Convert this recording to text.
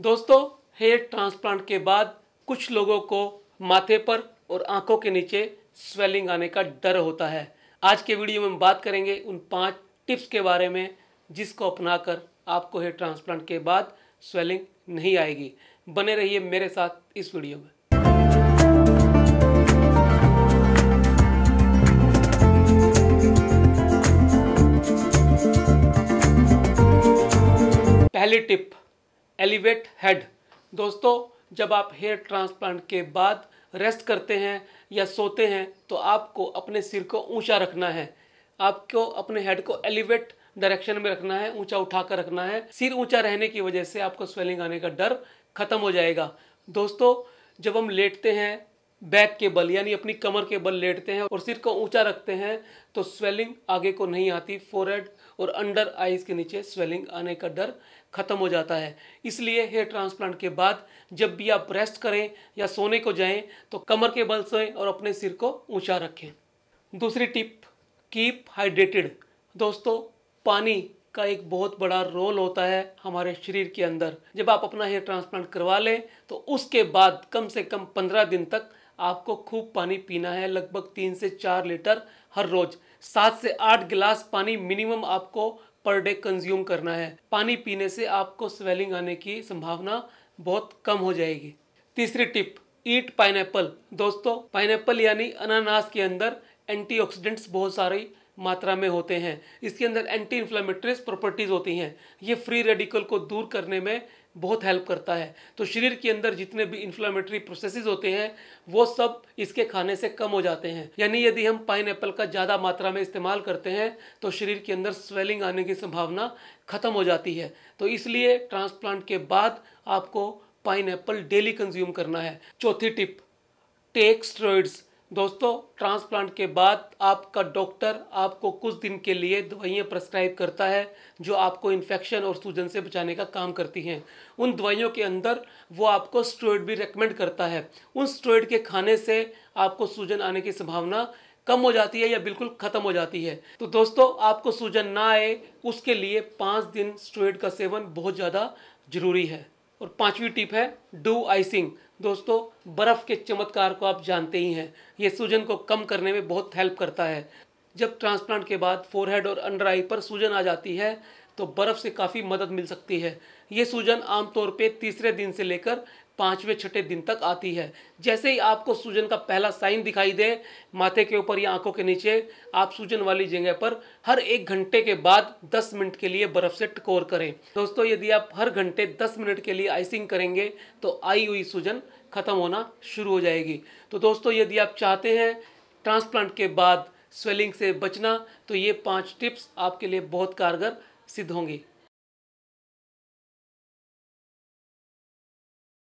दोस्तों hair transplant के बाद कुछ लोगों को माथे पर और आंखों के नीचे स्वेलिंग आने का डर होता है आज के वीडियो में हम बात करेंगे उन पांच टिप्स के बारे में जिसको अपनाकर आपको हेयर ट्रांसप्लांट के बाद स्वेलिंग नहीं आएगी बने रहिए मेरे साथ इस वीडियो में पहली टिप एलिवेट हेड दोस्तों जब आप हेयर ट्रांसप्लांट के बाद रेस्ट करते हैं या सोते हैं तो आपको अपने सिर को ऊंचा रखना है आपको अपने हेड को एलिवेट डायरेक्शन में रखना है ऊंचा उठा कर रखना है सिर ऊंचा रहने की वजह से आपको स्वेलिंग आने का डर खत्म हो जाएगा दोस्तों जब हम लेटते हैं बैक के बल यानी अपनी कमर के बल लेटते हैं और सिर को ऊंचा रखते हैं तो स्वेलिंग आगे को नहीं आती फोरहेड और अंडर आइज के नीचे स्वेलिंग आने का डर खत्म हो जाता है इसलिए हेयर ट्रांसप्लांट के बाद जब भी आप रेस्ट करें या सोने को जाएं तो कमर के बल सोएं और अपने सिर को ऊंचा रखें दूसरी टिप कीप हाइड्रेटेड दोस्तों पानी का एक बहुत बड़ा रोल होता है हमारे शरीर के अंदर जब आप अपना हेयर ट्रांसप्लांट करवा लें तो उसके बाद कम से कम पंद्रह दिन तक आपको खूब पानी पीना है लगभग तीन से चार लीटर हर रोज सात से आठ गिलास पानी मिनिमम आपको पर डे कंज्यूम करना है पानी पीने से आपको स्वेलिंग आने की संभावना बहुत कम हो जाएगी तीसरी टिप ईट पाइन दोस्तों पाइनएप्पल यानी अनानास के अंदर एंटीऑक्सीडेंट्स बहुत सारी मात्रा में होते हैं इसके अंदर एंटी इन्फ्लामेटरीज प्रॉपर्टीज़ होती हैं ये फ्री रेडिकल को दूर करने में बहुत हेल्प करता है तो शरीर के अंदर जितने भी इन्फ्लामेटरी प्रोसेसेस होते हैं वो सब इसके खाने से कम हो जाते हैं यानी यदि हम पाइन का ज़्यादा मात्रा में इस्तेमाल करते हैं तो शरीर के अंदर स्वेलिंग आने की संभावना ख़त्म हो जाती है तो इसलिए ट्रांसप्लांट के बाद आपको पाइन डेली कंज्यूम करना है चौथी टिप टेक स्ट्रॉइड्स दोस्तों ट्रांसप्लांट के बाद आपका डॉक्टर आपको कुछ दिन के लिए दवाइयाँ प्रस्क्राइब करता है जो आपको इन्फेक्शन और सूजन से बचाने का काम करती हैं उन दवाइयों के अंदर वो आपको स्ट्रोइड भी रेकमेंड करता है उन स्ट्रोइड के खाने से आपको सूजन आने की संभावना कम हो जाती है या बिल्कुल ख़त्म हो जाती है तो दोस्तों आपको सूजन ना आए उसके लिए पाँच दिन स्ट्रोइड का सेवन बहुत ज़्यादा ज़रूरी है और पाँचवीं टिप है डू आइसिंग दोस्तों बर्फ़ के चमत्कार को आप जानते ही हैं ये सूजन को कम करने में बहुत हेल्प करता है जब ट्रांसप्लांट के बाद फोरहेड और अंडर आई पर सूजन आ जाती है तो बर्फ़ से काफ़ी मदद मिल सकती है ये सूजन आमतौर पे तीसरे दिन से लेकर पाँचवें छठे दिन तक आती है जैसे ही आपको सूजन का पहला साइन दिखाई दे माथे के ऊपर या आंखों के नीचे आप सूजन वाली जगह पर हर एक घंटे के बाद 10 मिनट के लिए बर्फ़ से टकोर करें दोस्तों यदि आप हर घंटे 10 मिनट के लिए आइसिंग करेंगे तो आई हुई सूजन ख़त्म होना शुरू हो जाएगी तो दोस्तों यदि आप चाहते हैं ट्रांसप्लांट के बाद स्वेलिंग से बचना तो ये पाँच टिप्स आपके लिए बहुत कारगर सिद्ध होंगी